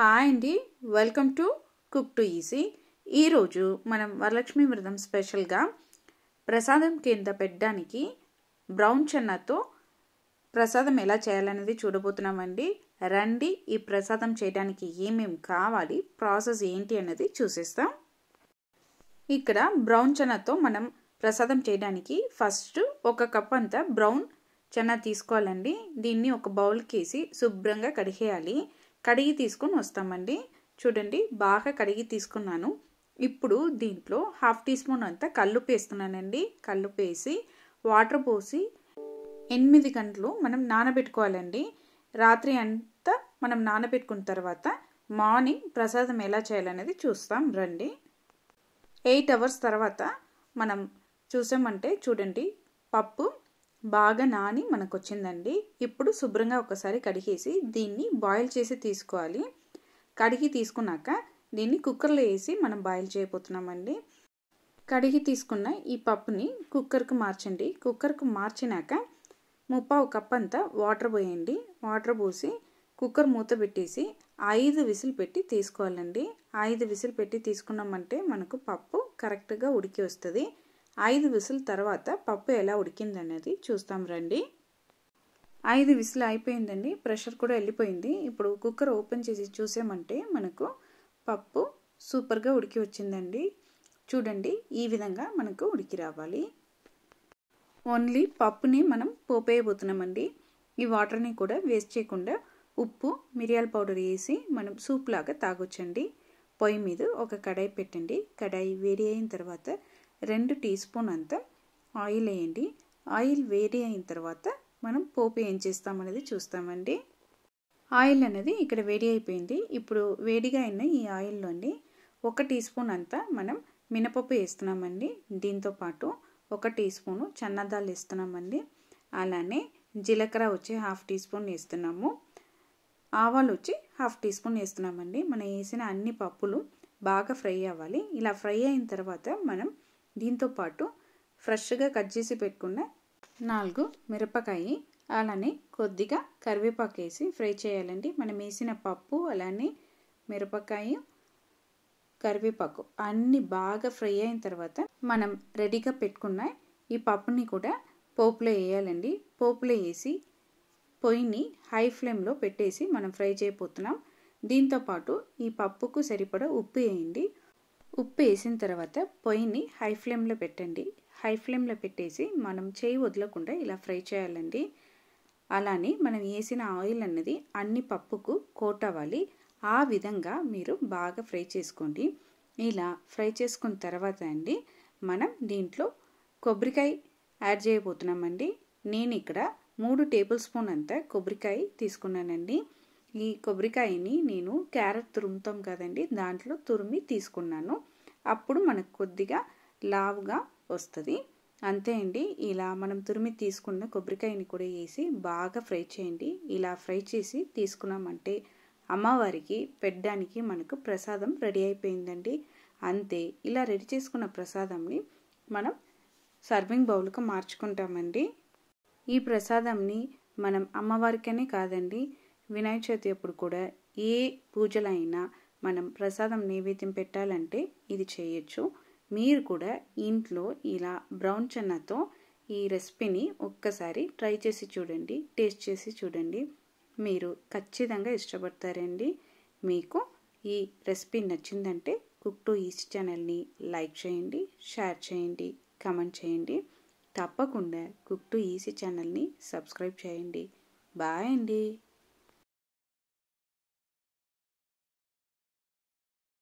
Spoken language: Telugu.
హాయ్ అండి welcome to cook to easy ఈరోజు మనం వరలక్ష్మి వ్రతం స్పెషల్గా ప్రసాదం కింద పెట్టడానికి బ్రౌన్ చెన్నతో ప్రసాదం ఎలా చేయాలనేది చూడబోతున్నామండి రండి ఈ ప్రసాదం చేయడానికి ఏమేమి కావాలి ప్రాసెస్ ఏంటి అనేది చూసేస్తాం ఇక్కడ బ్రౌన్ చెన్నతో మనం ప్రసాదం చేయడానికి ఫస్ట్ ఒక కప్ అంతా బ్రౌన్ చెన్న తీసుకోవాలండి దీన్ని ఒక బౌల్కి వేసి శుభ్రంగా కడిగేయాలి కడిగి తీసుకొని వస్తామండి చూడండి బాగా కడిగి తీసుకున్నాను ఇప్పుడు దీంట్లో హాఫ్ టీ స్పూన్ అంతా కళ్ళు వేస్తున్నానండి కళ్ళు పేసి వాటర్ పోసి ఎనిమిది గంటలు మనం నానబెట్టుకోవాలండి రాత్రి అంతా మనం నానబెట్టుకున్న తర్వాత మార్నింగ్ ప్రసాదం ఎలా చేయాలనేది చూస్తాం రండి ఎయిట్ అవర్స్ తర్వాత మనం చూసామంటే చూడండి పప్పు బాగా నాని మనకు వచ్చిందండి ఇప్పుడు శుభ్రంగా ఒకసారి కడిగేసి దీన్ని బాయిల్ చేసి తీసుకోవాలి కడిగి తీసుకున్నాక దీన్ని కుక్కర్లో వేసి మనం బాయిల్ చేయబోతున్నామండి కడిగి తీసుకున్న ఈ పప్పుని కుక్కర్కు మార్చండి కుక్కర్కు మార్చినాక ముప్పావు కప్ అంతా వాటర్ పోయండి వాటర్ పోసి కుక్కర్ మూత పెట్టేసి ఐదు విసిల్ పెట్టి తీసుకోవాలండి ఐదు విసిల్ పెట్టి తీసుకున్నామంటే మనకు పప్పు కరెక్ట్గా ఉడికి వస్తుంది ఐదు విసుల తర్వాత పప్పు ఎలా ఉడికిందనేది చూస్తాం రండి ఐదు విసులు అయిపోయిందండి ప్రెషర్ కూడా వెళ్ళిపోయింది ఇప్పుడు కుక్కర్ ఓపెన్ చేసి చూసామంటే మనకు పప్పు సూపర్గా ఉడికి వచ్చిందండి చూడండి ఈ విధంగా మనకు ఉడికి రావాలి ఓన్లీ పప్పుని మనం పోపేయబోతున్నామండి ఈ వాటర్ని కూడా వేస్ట్ చేయకుండా ఉప్పు మిరియాల పౌడర్ వేసి మనం సూప్ లాగా తాగొచ్చండి పొయ్యి మీద ఒక కడాయి పెట్టండి కడాయి వేడి అయిన తర్వాత రెండు టీ స్పూన్ అంతా ఆయిల్ వేయండి ఆయిల్ వేడి అయిన తర్వాత మనం పోపు ఏం చేస్తామనేది చూస్తామండి ఆయిల్ అనేది ఇక్కడ వేడి అయిపోయింది ఇప్పుడు వేడిగా అయిన ఈ ఆయిల్లోని ఒక టీ స్పూన్ అంతా మనం మినపప్పు వేస్తున్నామండి దీంతో పాటు ఒక టీ స్పూను చన్నదాలు వేస్తున్నామండి అలానే జీలకర్ర వచ్చి హాఫ్ టీ స్పూన్ వేస్తున్నాము ఆవాలు వచ్చి హాఫ్ టీ స్పూన్ వేస్తున్నామండి మనం వేసిన అన్ని పప్పులు బాగా ఫ్రై అవ్వాలి ఇలా ఫ్రై అయిన తర్వాత మనం దీంతోపాటు ఫ్రెష్గా కట్ చేసి పెట్టుకున్న నాలుగు మిరపకాయ అలానే కొద్దిగా కరివేపాకు వేసి ఫ్రై చేయాలండి మనం వేసిన పప్పు అలానే మిరపకాయ కరివేపాకు అన్నీ బాగా ఫ్రై అయిన తర్వాత మనం రెడీగా పెట్టుకున్న ఈ పప్పుని కూడా పోపులో వేయాలండి పోపులో వేసి పొయ్యిని హై ఫ్లేమ్లో పెట్టేసి మనం ఫ్రై చేయబోతున్నాం దీంతోపాటు ఈ పప్పుకు సరిపడా ఉప్పు వేయండి ఉప్పు వేసిన తర్వాత పొయ్యిని హై ఫ్లేమ్లో పెట్టండి హై ఫ్లేమ్లో పెట్టేసి మనం చేయి వదలకుండా ఇలా ఫ్రై చేయాలండి అలానే మనం వేసిన ఆయిల్ అన్నది అన్ని పప్పుకు కోట్ అవ్వాలి ఆ విధంగా మీరు బాగా ఫ్రై చేసుకోండి ఇలా ఫ్రై చేసుకున్న తర్వాత అండి మనం దీంట్లో కొబ్బరికాయ యాడ్ చేయబోతున్నామండి నేను ఇక్కడ మూడు టేబుల్ స్పూన్ అంతా కొబ్బరికాయ తీసుకున్నానండి ఈ కొబ్బరికాయని నేను క్యారెట్ తురుముతాం కదండి దాంట్లో తురిమి తీసుకున్నాను అప్పుడు మనకు కొద్దిగా లావుగా వస్తుంది అంతే అండి ఇలా మనం తురిమి తీసుకున్న కొబ్బరికాయని కూడా వేసి బాగా ఫ్రై చేయండి ఇలా ఫ్రై చేసి తీసుకున్నామంటే అమ్మవారికి పెట్టడానికి మనకు ప్రసాదం రెడీ అయిపోయిందండి అంతే ఇలా రెడీ చేసుకున్న ప్రసాదంని మనం సర్వింగ్ బౌల్కి మార్చుకుంటామండి ఈ ప్రసాదంని మనం అమ్మవారికనే కాదండి వినాయక చవితి అప్పుడు కూడా ఏ పూజలైనా మనం ప్రసాదం నైవేద్యం పెట్టాలంటే ఇది చేయొచ్చు మీరు కూడా ఇంట్లో ఇలా బ్రౌన్ చెన్నతో ఈ రెసిపీని ఒక్కసారి ట్రై చేసి చూడండి టేస్ట్ చేసి చూడండి మీరు ఖచ్చితంగా ఇష్టపడతారండి మీకు ఈ రెసిపీ నచ్చిందంటే కుక్ టు ఈస్ట్ ఛానల్ని లైక్ చేయండి షేర్ చేయండి కమెంట్ చేయండి తప్పకుండా కుక్ టు ఈసీ ఛానల్ని సబ్స్క్రైబ్ చేయండి బాయ్ అండి